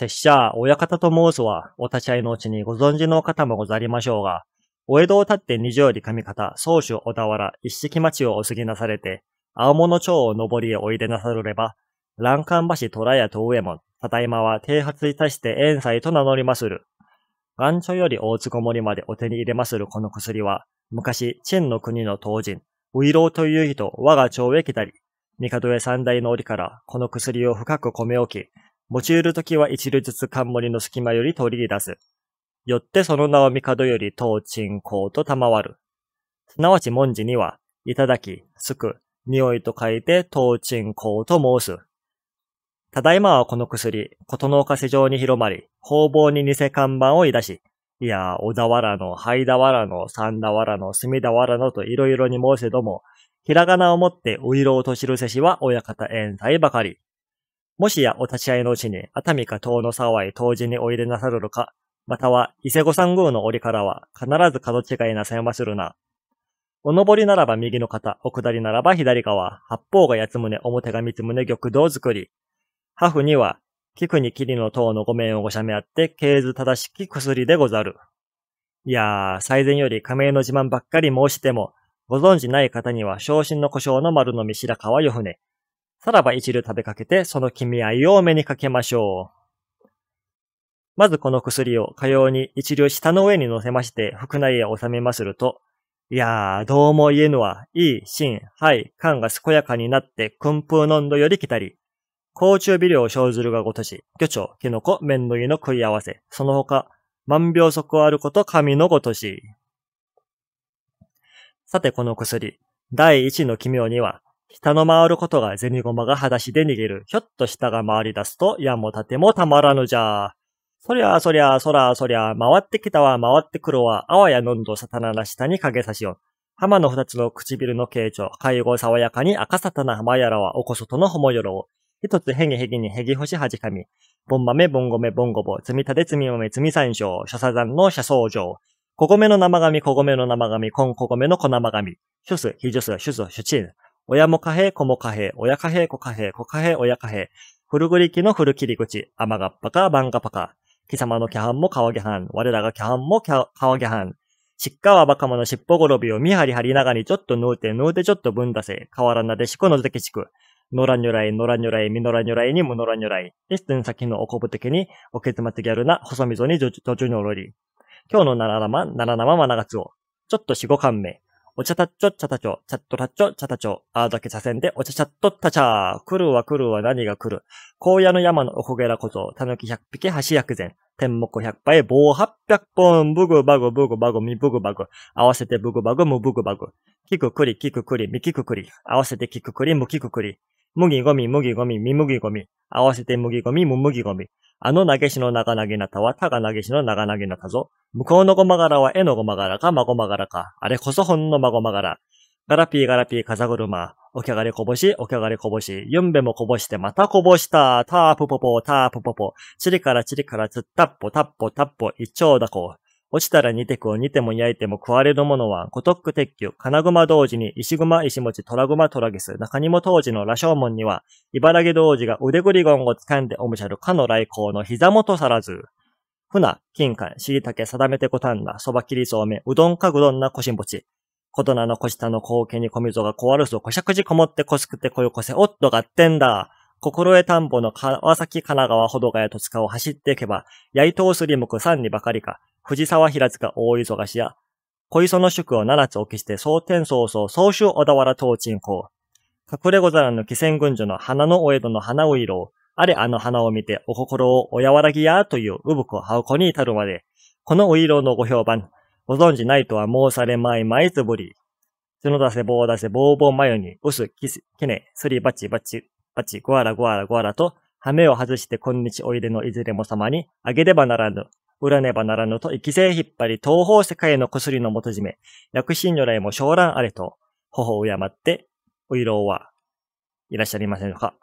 拙者、親方と申すは、お立ち会いのうちにご存知の方もござりましょうが、お江戸を立って二条り上方、宗主小田原、一式町をお過ぎなされて、青物町を上りへおいでなされれば、欄干橋虎屋と上門、ただいまは停発いたして遠斎と名乗りまする。願書より大津子もりまでお手に入れまするこの薬は、昔、陳の国の当人、ウイロウという人、我が町へ来たり、帝へ三代の折から、この薬を深く込め置き、持ち得るときは一流ずつ冠の隙間より取り出す。よってその名は帝より当鎮公と賜る。すなわち文字には、いただき、すく、匂いと書いて当鎮公と申す。ただいまはこの薬、ことのおかせ上に広まり、方々に偽看板をいし、いや、小田原の、灰田原の、三田原の、隅田原のといろいろに申せども、ひらがなをもって、ういろとしるせしは親方宴祭ばかり。もしやお立ち会いのうちに熱海か遠野沢へ当時においでなさるるか、または伊勢御三宮の折からは必ず角違いなさやまするな。お登りならば右の肩、お下りならば左側、八方が八つ胸、表が三つ胸玉道作り。ハフには、菊に霧の塔の御面をごしゃめあって、経図正しき薬でござる。いやー、最前より仮名の自慢ばっかり申しても、ご存じない方には昇進の故障の丸の見白川よ船。さらば一流食べかけて、その君合いをお目にかけましょう。まずこの薬をかように一流舌の上に乗せまして、腹内へ収めますると、いやー、どうも言えぬわ、いい、心、肺、肝が健やかになって、訓風のんどより来たり、甲虫微量生ずるがごとし、魚腸、キノコ、麺類の食い合わせ、その他、万病足あること神のごとし。さてこの薬、第一の奇妙には、下の回ることが銭マが裸足で逃げる。ひょっと下が回り出すと、矢も盾もたまらぬじゃ。そりゃあそりゃあそらあそりゃあ、回ってきたわ回ってくるわ、あわやのんどさたなら下に影差しよ。浜の二つの唇の形状、介護爽やかに赤さたな浜やらはおこそとのほもよろう。一つへぎへぎにへぎ星はじかみ。ぼんまめぼんごめぼんごぼ、積み立て積みめ積みし椒、さざ山の車ょ上。こごめの生紙、こごめの生紙、こんこごめの小生紙。シュス、ひじゅす、シュス、シュチン。親も貨幣、子も貨幣、親貨幣、子貨幣、子貨幣、親貨幣。古ぐりきの古切り口、甘がっぱか、ばがっぱか。貴様のキャハンも川下藩、我らがキャハンも川下藩。しっかはばか者のしっぽごろびを見張り張りながにちょっとぬうてぬうてちょっとぶんだせ、変わらなでしこのぜきちく。のらにょらい、のらにょらい、みのらにょらいにむのらにょらい。で、出先のおこぶ的に、おけつまつぎゃるな、細溝に途中におろり。今日のならなま、ならなままながつを。ちょっと四五巻目。お茶たっちょ、茶たちょ、チャットたっちょ、茶たちょ、あーだけ茶せんで、お茶ちゃっとったちゃー。来るは来るは何が来る。荒野の山のおこげらこそ、たぬき100匹、橋薬膳。天目百0 0杯、棒800本、ブグバグ、ブグバグ、みブグバグ。合わせてブグバグ、むブグバグ。キククリ、キククリ、みキククリ。合わせてキククリ、むキククリ。麦ごみ、麦ごみ、み麦ごみ。合わせて麦ごみ、む麦ごみ。あの投げしの長投げなたは、たが投げしの長投げなたぞ。向こうのごまがらは、えのごまがらか、まごまがらか。あれこそほんのまごまがら。ガラピーガラピー風車。おきゃがれこぼし、おきゃがれこぼし。ゆんべもこぼして、またこぼした。たーぷぽぽ、たーぷぽぽ。ちりからちりからつったっぽ、たっぽたっぽ、いちょうだこ。落ちたら煮てくを煮ても焼いても食われるものは、五徳鉄球、金熊同時に石熊石持虎熊虎ゲス、中にも当時の羅生門には、茨城同時が腕ぐりゴンを掴んでおむしゃるかの来光の膝元さらず、船、金管、椎茸、定めてこたんだ、そば切りそうめ、うどんかぐどんな腰しんち。ことなの腰下の光景に小溝が壊るぞ、こしゃくじこもってこすくてこよこせ、おっとがってんだ。心得田んぼの川崎神奈川ほどがや戸塚を走っていけば、八すりむく三にばかりか、藤沢平塚大忙しや、小磯の宿を七つ置きして、蒼天早々、総州小田原東鎮公。隠れござらぬ気仙群女の花のお江戸の花を色あれあの花を見てお心をおわらぎやといううぶくはうこに至るまで、このお色のご評判、ご存じないとは申されまいまいつぶり。角出せ棒出せ棒棒まよに、す、きね、すりばちばち、バチ、ゴアラゴアラゴアラと、羽目を外して今日おいでのいずれも様に、あげればならぬ、売らねばならぬと、生き生引っ張り、東方世界の薬の元締め、薬心如来も昇乱あれと、頬を敬って、お色は、いらっしゃいませんか